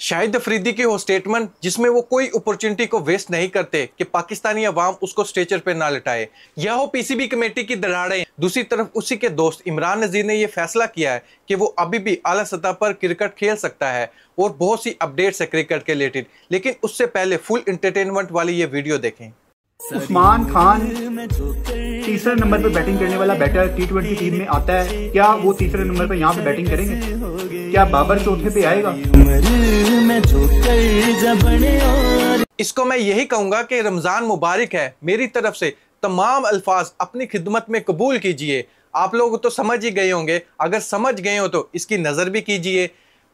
शाहिद अफरीदी की वो स्टेटमेंट जिसमें वो कोई अपॉर्चुनिटी को वेस्ट नहीं करते कि पाकिस्तानी अवाम उसको स्ट्रेचर पर ना लटाए यह हो पीसीबी कमेटी की दराड़ें दूसरी तरफ उसी के दोस्त इमरान नजीर ने यह फैसला किया है कि वो अभी भी अली सतह पर क्रिकेट खेल सकता है और बहुत सी अपडेट्स है क्रिकेट के रिलेटेड लेकिन उससे पहले फुल इंटरटेनमेंट वाली ये वीडियो देखें उस्मान खान तीसरे नंबर पर बैटिंग करने वाला बैटर टी ट्वेंटी टीम में आता है क्या वो तीसरे नंबर पर यहाँ पे बैटिंग करेंगे क्या बाबर चौथे पे आएगा इसको मैं यही कहूंगा कि रमज़ान मुबारक है मेरी तरफ से तमाम अल्फाज अपनी खिदमत में कबूल कीजिए आप लोग तो समझ ही गए होंगे अगर समझ गए हो तो इसकी नज़र भी कीजिए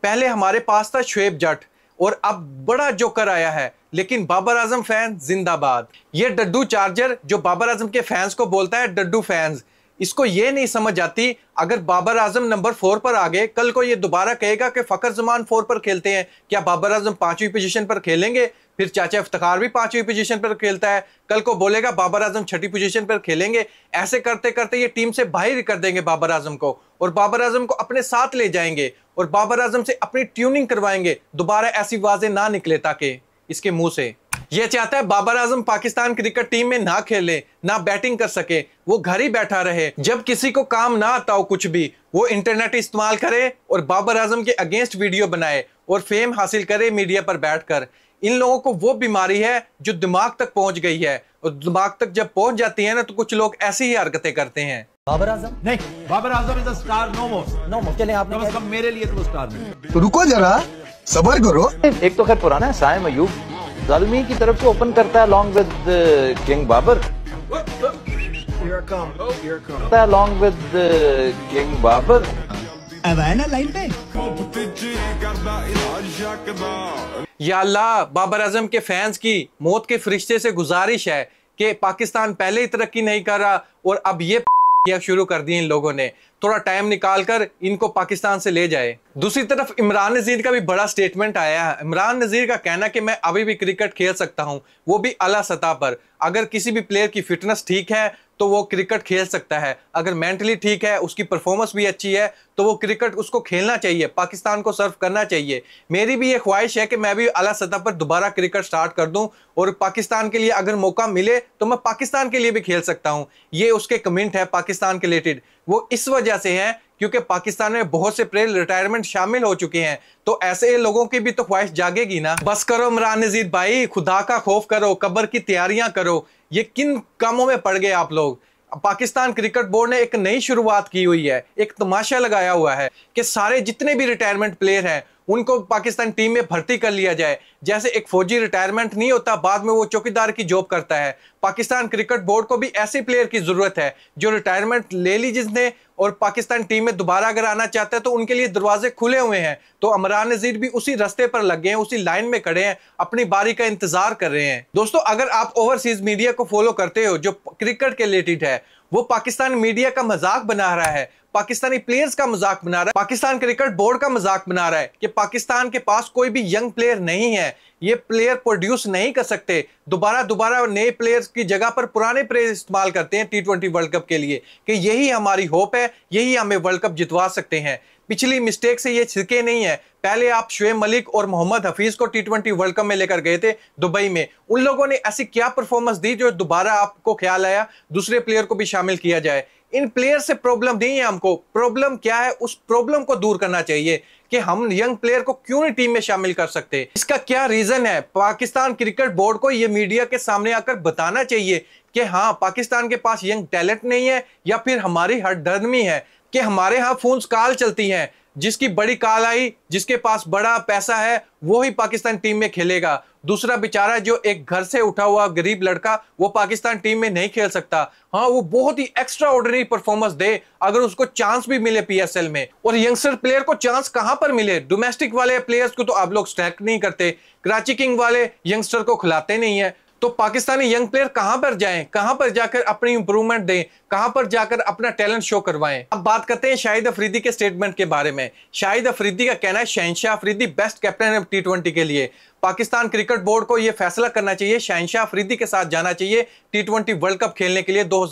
पहले हमारे पास था शुएब जट और अब बड़ा जोकर आया है लेकिन बाबर आजम फैन जिंदाबाद ये डड्डू चार्जर जो बाबर आजम के फैंस को बोलता है डड्डू फैंस इसको ये नहीं समझ आती अगर बाबर आजम नंबर फोर पर आ गए कल को ये दोबारा कहेगा कि फ़खर जमान फोर पर खेलते हैं क्या बाबर आजम पांचवी पोजीशन पर खेलेंगे फिर चाचा इफ्तार भी पांचवी पोजीशन पर खेलता है कल को बोलेगा बाबर आजम छठी पोजीशन पर खेलेंगे ऐसे करते करते ये टीम से बाहर कर देंगे बाबर आजम को और बाबर आजम को अपने साथ ले जाएंगे और बाबर आजम से अपनी ट्यूनिंग करवाएंगे दोबारा ऐसी वाजें ना निकले ताकि इसके मुंह से यह चाहता है बाबर आजम पाकिस्तान क्रिकेट टीम में ना खेले ना बैटिंग कर सके वो घर ही बैठा रहे जब किसी को काम ना आता हो कुछ भी वो इंटरनेट इस्तेमाल करे और बाबर आजम के अगेंस्ट वीडियो बनाए और फेम हासिल करे मीडिया पर बैठकर इन लोगों को वो बीमारी है जो दिमाग तक पहुंच गई है और दिमाग तक जब पहुंच जाती है ना तो कुछ लोग ऐसी ही हरकतें करते हैं बाबर आजम नहीं Babar Azam is a star no more no more चलिए आपने तो मेरे लिए तो स्टार नहीं तो रुको जरा सबर करो एक तो खैर पुराना है साय मयूब जालमी की तरफ से ओपन करता है long with king Babar long with king Babar line पे या अल्लाह बाबर आजम के फैंस की मौत के फरिश्ते से गुजारिश है कि पाकिस्तान पहले ही तरक्की नहीं कर रहा और अब ये किया शुरू कर दिए इन लोगों ने थोड़ा टाइम निकाल कर इनको पाकिस्तान से ले जाए दूसरी तरफ इमरान नज़ीर का भी बड़ा स्टेटमेंट आया है इमरान नज़ीर का कहना कि मैं अभी भी क्रिकेट खेल सकता हूँ वो भी अला सतह पर अगर किसी भी प्लेयर की फिटनेस ठीक है तो वो क्रिकेट खेल सकता है अगर मेंटली ठीक है उसकी परफॉर्मेंस भी अच्छी है तो वो क्रिकेट उसको खेलना चाहिए पाकिस्तान को सर्व करना चाहिए मेरी भी ये ख्वाहिश है कि मैं भी अला सतह पर दोबारा क्रिकेट स्टार्ट कर दूं और पाकिस्तान के लिए अगर मौका मिले तो मैं पाकिस्तान के लिए भी खेल सकता हूँ ये उसके कमेंट है पाकिस्तान के रिलेटेड वो इस वजह से है क्योंकि पाकिस्तान में बहुत से प्लेयर रिटायरमेंट शामिल हो चुके हैं तो ऐसे लोगों की भी तो ख्वाहिश जागेगी ना बस करो इमरान नजीद भाई खुदा का खौफ करो कब्र की तैयारियां करो ये किन कामों में पड़ गए आप लोग पाकिस्तान क्रिकेट बोर्ड ने एक नई शुरुआत की हुई है एक तमाशा लगाया हुआ है कि सारे जितने भी रिटायरमेंट प्लेयर हैं उनको पाकिस्तान टीम में भर्ती कर लिया जाए जैसे एक फौजी रिटायरमेंट नहीं होता बाद में वो चौकीदार की जॉब करता है पाकिस्तान क्रिकेट बोर्ड को भी ऐसे प्लेयर की ज़रूरत है जो रिटायरमेंट ले ली जिसने और पाकिस्तान टीम में दोबारा अगर आना चाहता है तो उनके लिए दरवाजे खुले हुए हैं तो अमरान नजीर भी उसी रस्ते पर लग गए हैं उसी लाइन में खड़े हैं अपनी बारी का इंतजार कर रहे हैं दोस्तों अगर आप ओवरसीज मीडिया को फॉलो करते हो जो क्रिकेट के रिलेटेड है वो पाकिस्तान मीडिया का मजाक बना रहा है पाकिस्तानी प्लेयर्स का मजाक बना रहा है पाकिस्तान क्रिकेट बोर्ड का मजाक बना रहा है कि पाकिस्तान के पास कोई भी यंग प्लेयर नहीं है ये प्लेयर प्रोड्यूस नहीं कर सकते दोबारा दोबारा नए प्लेयर्स की जगह पर पुराने प्लेयर इस्तेमाल करते हैं टी ट्वेंटी वर्ल्ड कप के लिए कि यही हमारी होप है यही हमें वर्ल्ड कप जितवा सकते हैं पिछली मिस्टेक से ये छिड़के नहीं है पहले आप शुएब मलिक और मोहम्मद हफीज को टी ट्वेंटी वर्ल्ड कप में लेकर गए थे दुबई में उन लोगों ने ऐसी क्या परफॉर्मेंस दी जो दोबारा आपको ख्याल आया दूसरे प्लेयर को भी शामिल किया जाए इन प्लेयर से प्रॉब्लम नहीं है हमको प्रॉब्लम क्या है उस प्रॉब्लम को दूर करना चाहिए कि हम यंग प्लेयर को क्यों नहीं टीम में शामिल कर सकते इसका क्या रीजन है पाकिस्तान क्रिकेट बोर्ड को ये मीडिया के सामने आकर बताना चाहिए कि हाँ पाकिस्तान के पास यंग टैलेंट नहीं है या फिर हमारी हर धर्मी है कि हमारे यहाँ फोन काल चलती हैं जिसकी बड़ी काल आई जिसके पास बड़ा पैसा है वो ही पाकिस्तान टीम में खेलेगा दूसरा बेचारा जो एक घर से उठा हुआ गरीब लड़का वो पाकिस्तान टीम में नहीं खेल सकता हाँ वो बहुत ही एक्स्ट्रा ऑर्डनरी परफॉर्मेंस दे अगर उसको चांस भी मिले पीएसएल में और यंगस्टर प्लेयर को चांस कहां पर मिले डोमेस्टिक वाले प्लेयर्स को तो आप लोग स्टैक नहीं करते कराची किंग वाले यंगस्टर को खिलाते नहीं है तो पाकिस्तानी यंग प्लेयर कहां पर जाएं कहां पर जाकर अपनी इंप्रूवमेंट दें कहां पर जाकर अपना टैलेंट शो करवाएं अब बात करते हैं शाहिद अफरीदी के स्टेटमेंट के बारे में शाहिद अफरीदी का कहना है शहनशाह अफरीदी बेस्ट कैप्टन है टी ट्वेंटी के लिए पाकिस्तान क्रिकेट बोर्ड को यह फैसला करना चाहिए शहनशाह अफरीदी के साथ जाना चाहिए टी ट्वेंटी वर्ल्ड कप खेलने के लिए दो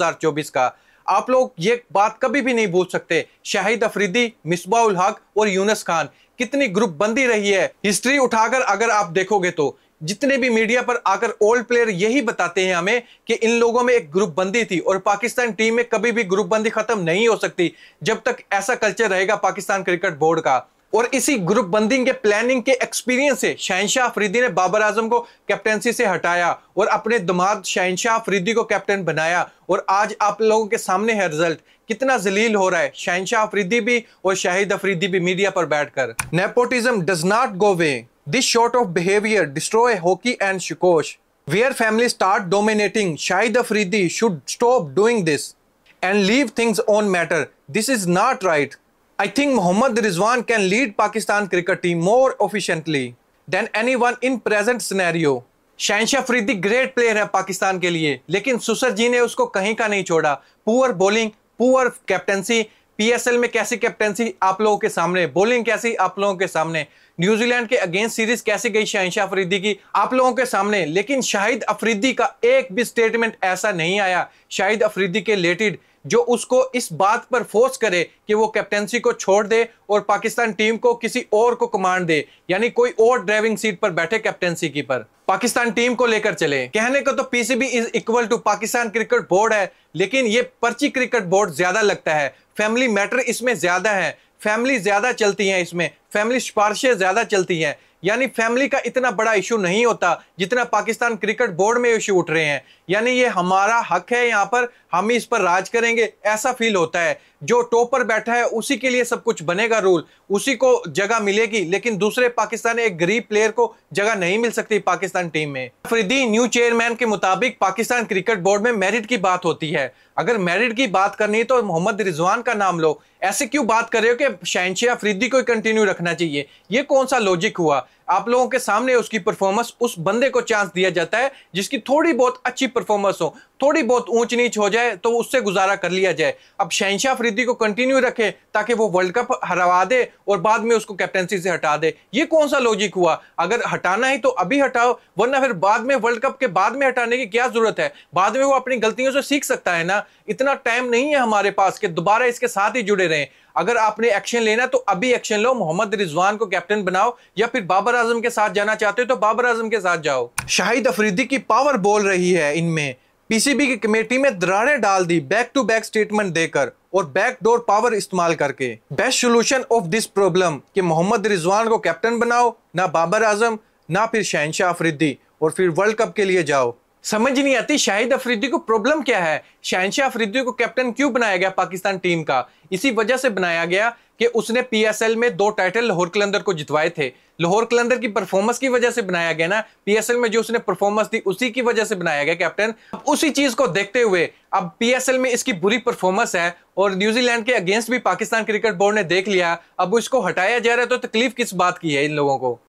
का आप लोग ये बात कभी भी नहीं भूल सकते शाहिद अफरीदी मिसबाउल हक और यूनस खान कितनी ग्रुप बंदी रही है हिस्ट्री उठाकर अगर आप देखोगे तो जितने भी मीडिया पर आकर ओल्ड प्लेयर यही बताते हैं हमें कि इन लोगों में एक ग्रुप बंदी थी और पाकिस्तान टीम में कभी भी ग्रुप बंदी खत्म नहीं हो सकती जब तक ऐसा कल्चर रहेगा पाकिस्तान क्रिकेट बोर्ड का और इसी ग्रुप बंदी के प्लानिंग के एक्सपीरियंस से शहनशाह अफरीदी ने बाबर आजम को कैप्टनसी से हटाया और अपने दमाद शहनशाह अफरीदी को कैप्टन बनाया और आज आप लोगों के सामने है रिजल्ट कितना जलील हो रहा है शहनशाह अफरीदी भी और शाहिद अफरीदी भी मीडिया पर बैठकर nepotism does not go way This sort of behavior destroy hockey and shikosh, where families start dominating. Shahid Afridi should stop doing this and leave things on matter. This is not right. I think Mohammad Rizwan can lead Pakistan cricket team more efficiently than anyone in present scenario. शहनशाह Faridi great player है पाकिस्तान के लिए लेकिन सुसर जी ने उसको कहीं का नहीं छोड़ा poor bowling poor captaincy PSL में कैसी कैप्टेंसी आप लोगों के सामने बोलिंग कैसी आप लोगों के सामने न्यूजीलैंड के अगेंस्ट सीरीज कैसी गई शाहिशाह अफरीदी की आप लोगों के सामने लेकिन शाहिद अफरीदी का एक भी स्टेटमेंट ऐसा नहीं आया शाहिद अफरीदी के रिलेटेड जो उसको इस बात पर फोर्स करे कि वो कैप्टेंसी को छोड़ दे और पाकिस्तान टीम को किसी और को कमांड दे यानी कोई और ड्राइविंग सीट पर बैठे कैप्टेंसी की पर पाकिस्तान टीम को लेकर चले कहने को तो PCB is equal to Pakistan cricket board है लेकिन ये पर्ची क्रिकेट बोर्ड ज्यादा लगता है फैमिली मैटर इसमें ज्यादा है फैमिली ज्यादा चलती है इसमें फैमिली सिफारिशें ज्यादा चलती हैं यानी फैमिली का इतना बड़ा इशू नहीं होता जितना पाकिस्तान क्रिकेट बोर्ड में इशू उठ रहे हैं यानी ये हमारा हक है यहाँ पर हम ही इस पर राज करेंगे ऐसा फील होता है जो टॉप पर बैठा है उसी के लिए सब कुछ बनेगा रूल उसी को जगह मिलेगी लेकिन दूसरे पाकिस्तान एक गरीब प्लेयर को जगह नहीं मिल सकती पाकिस्तान टीम में फ्रीदी न्यू चेयरमैन के मुताबिक पाकिस्तान क्रिकेट बोर्ड में मेरिट की बात होती है अगर मेरिट की बात करनी है तो मोहम्मद रिजवान का नाम लो ऐसे क्यों बात कर रहे हो कि शहनशाह फ्रीदी को कंटिन्यू रखना चाहिए ये कौन सा लॉजिक हुआ आप लोगों के सामने उसकी परफॉर्मेंस उस बंदे को चांस दिया जाता है जिसकी थोड़ी बहुत अच्छी परफॉर्मेंस हो थोड़ी बहुत ऊंच नीच हो जाए तो उससे गुजारा कर लिया जाए अब शहनशाह फरीदी को कंटिन्यू रखे ताकि वो वर्ल्ड कप हरवा दे और बाद में उसको कैप्टनसी से हटा दे ये कौन सा लॉजिक हुआ अगर हटाना है तो अभी हटाओ वरना फिर बाद में वर्ल्ड कप के बाद में हटाने की क्या जरूरत है बाद में वो अपनी गलतियों से सीख सकता है ना इतना टाइम नहीं है हमारे पास कि दोबारा इसके साथ ही जुड़े रहें अगर आपने एक्शन लेना तो अभी एक्शन लो मोहम्मद रिजवान को कैप्टन बनाओ या फिर बाबर आजम के साथ जाना चाहते हो तो बाबर आजम के साथ जाओ शाहिद अफरीदी की पावर बोल रही है इनमें पीसीबी की कमेटी में दरारें डाल दी बैक टू बैक स्टेटमेंट देकर और बैकडोर पावर इस्तेमाल करके best solution of this problem कि मोहम्मद रिजवान को कैप्टन बनाओ ना बाबर आजम ना फिर शहनशाह अफरीदी और फिर वर्ल्ड कप के लिए जाओ समझ नहीं आती शाहिद अफरीदी को प्रॉब्लम क्या है शहनशाह अफरीदी को कैप्टन क्यों बनाया गया पाकिस्तान टीम का इसी वजह से बनाया गया कि उसने पीएसएल में दो टाइटल लाहौर कलंदर को जितवाए थे लाहौर कलंदर की परफॉर्मेंस की वजह से बनाया गया ना पीएसएल में जो उसने परफॉर्मेंस दी उसी की वजह से बनाया गया कैप्टन अब उसी चीज को देखते हुए अब पीएसएल में इसकी बुरी परफॉर्मेंस है और न्यूजीलैंड के अगेंस्ट भी पाकिस्तान क्रिकेट बोर्ड ने देख लिया अब उसको हटाया जा रहा है तो तकलीफ किस बात की है इन लोगों को